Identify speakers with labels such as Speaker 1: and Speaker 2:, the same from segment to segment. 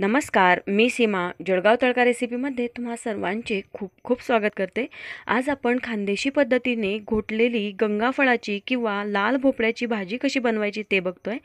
Speaker 1: नमस्कार मी सीमा जळगाव तळका रेसिपीमध्ये तुम्हा सर्वांचे खूप खूप स्वागत करते आज आपण खानदेशी पद्धतीने घोटलेली गंगाफळाची किंवा लाल भोपळ्याची भाजी कशी बनवायची ते बघतोय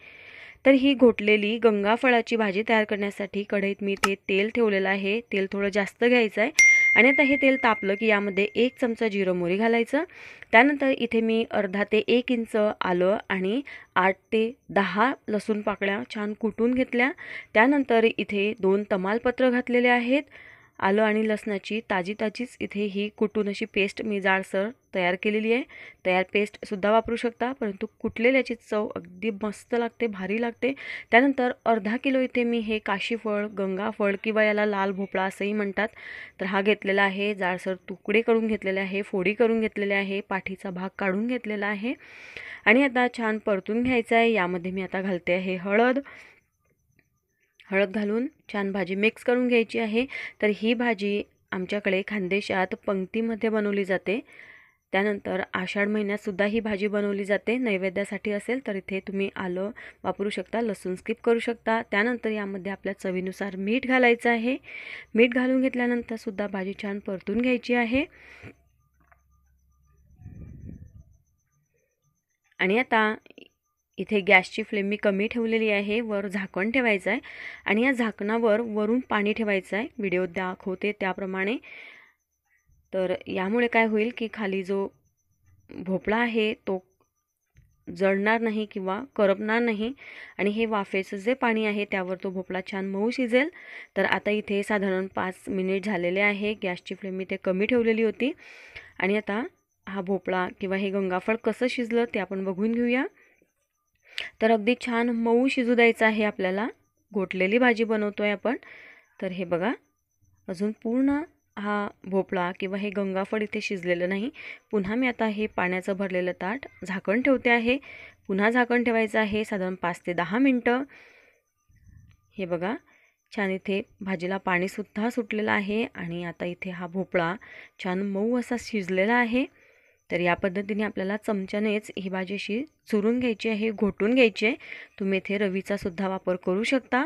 Speaker 1: तर ही घोटलेली गंगाफळाची भाजी तयार करण्यासाठी कढईत मी ते तेल ठेवलेलं आहे तेल थोडं जास्त घ्यायचं आहे आणि आता हे तेल तापलं की यामध्ये एक चमचा जिरं मोरी घालायचं त्यानंतर इथे मी अर्धा ते एक इंच आलं आणि आठ ते दहा लसूण पाकळ्या छान कुटून घेतल्या त्यानंतर इथे दोन तमालपत्र घातलेले आहेत आलं आणि लसणाची ताजी ताजीच इथे ही कुटून अशी पेस्ट मी जाडसर तयार केलेली आहे तयार पेस्टसुद्धा वापरू शकता परंतु कुटलेल्याची चव अगदी मस्त लागते भारी लागते त्यानंतर अर्धा किलो इथे मी हे काशीफळ गंगाफळ किंवा याला लाल भोपळा असंही म्हणतात तर हा घेतलेला आहे जाडसर तुकडे करून घेतलेले आहे फोडी करून घेतलेले आहे पाठीचा भाग काढून घेतलेला आहे आणि आता छान परतून घ्यायचा आहे यामध्ये मी आता घालते आहे हळद हळद घालून छान भाजी मिक्स करून घ्यायची आहे तर ही भाजी आमच्याकडे खानदेशात पंक्तीमध्ये बनवली जाते त्यानंतर आषाढ महिन्यातसुद्धा ही भाजी बनवली जाते नैवेद्यासाठी असेल तर इथे तुम्ही आलं वापरू शकता लसूण स्किप करू शकता त्यानंतर यामध्ये आपल्या चवीनुसार मीठ घालायचं आहे मीठ घालून घेतल्यानंतरसुद्धा भाजी छान परतून घ्यायची आहे आणि आता इथे गॅसची फ्लेम मी कमी ठेवलेली आहे वर झाकण ठेवायचं आहे आणि या झाकणावर वरून पाणी ठेवायचं आहे व्हिडिओ दाखवते त्याप्रमाणे तर यामुळे काय होईल की खाली जो भोपळा आहे तो जळणार नाही किंवा करपणार नाही आणि हे वाफेचं जे पाणी आहे त्यावर तो भोपळा छान मऊ शिजेल तर आता इथे साधारण पाच मिनिट झालेले आहे गॅसची फ्लेम मी ते कमी ठेवलेली होती आणि आता हा भोपळा किंवा हे गंगाफळ कसं शिजलं ते आपण बघून घेऊया तर अगदी छान मऊ शिजू द्यायचं आहे आपल्याला घोटलेली भाजी बनवतो आहे आपण तर हे बघा अजून पूर्ण हा भोपळा किंवा हे गंगाफळ इथे शिजलेलं नाही पुन्हा मी आता हे पाण्याचं भरलेलं ताट झाकण ठेवते आहे पुन्हा झाकण ठेवायचं आहे साधारण पाच ते दहा मिनटं हे बघा छान इथे भाजीला पाणीसुद्धा सुटलेलं आहे आणि आता इथे हा भोपळा छान मऊ असा शिजलेला आहे तर या पद्धतीने आपल्याला चमच्यानेच ही भाजी अशी चुरून घ्यायची आहे घोटून घ्यायची आहे तुम्ही इथे रवीचासुद्धा वापर करू शकता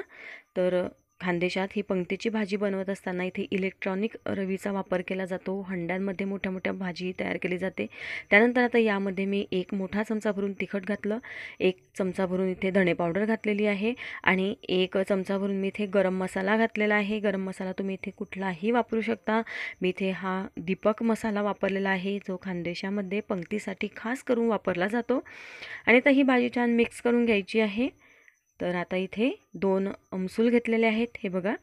Speaker 1: तर खानदेशात ही पंक्तीची भाजी बनवत असताना इथे इलेक्ट्रॉनिक रवीचा वापर केला जातो हंड्यांमध्ये मोठ्या मोठ्या भाजी तयार केली जाते त्यानंतर आता यामध्ये मी एक मोठा चमचा भरून तिखट घातलं एक चमचा भरून इथे धणे पावडर घातलेली आहे आणि एक चमचा भरून मी इथे गरम मसाला घातलेला आहे गरम मसाला तुम्ही इथे कुठलाही वापरू शकता मी इथे हा दीपक मसाला वापरलेला आहे जो खानदेशामध्ये पंक्तीसाठी खास करून वापरला जातो आणि आता ही भाजी छान मिक्स करून घ्यायची आहे तर आता इथे दोन अमसूल घेतलेले आहेत हे बघा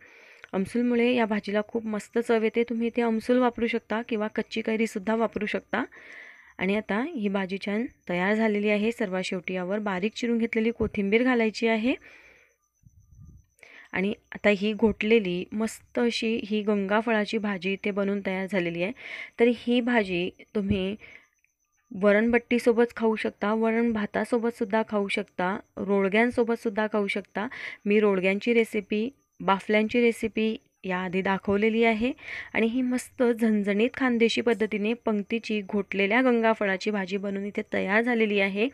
Speaker 1: अमसूलमुळे या भाजीला खूप मस्त चव येते तुम्ही इथे अमसूल वापरू शकता किंवा कच्ची कैरीसुद्धा वापरू शकता आणि आता ही भाजी छान तयार झालेली आहे सर्वात शेवटी यावर बारीक चिरून घेतलेली कोथिंबीर घालायची आहे आणि आता ही घोटलेली मस्त अशी ही गंगाफळाची भाजी इथे बनून तयार झालेली आहे तर ही भाजी तुम्ही वरणबट्टीसोबत खाऊ शकता वरण सुद्धा खाऊ शकता सुद्धा खाऊ शकता मी रोडग्यांची रेसिपी बाफल्यांची रेसिपी याआधी दाखवलेली आहे आणि ही मस्त झणझणीत खानदेशी पद्धतीने पंक्तीची घोटलेल्या गंगाफळाची भाजी बनवून इथे तयार झालेली आहे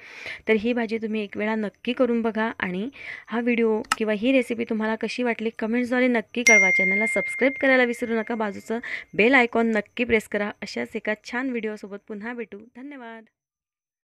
Speaker 1: तर ही भाजी तुम्ही एक वेळा नक्की करून बघा आणि हा व्हिडिओ किंवा ही रेसिपी तुम्हाला कशी वाटली कमेंट्सद्वारे नक्की कळवा चॅनलला सबस्क्राईब करायला विसरू नका बाजूचं बेल आयकॉन नक्की प्रेस करा अशाच एका छान व्हिडिओसोबत पुन्हा भेटू धन्यवाद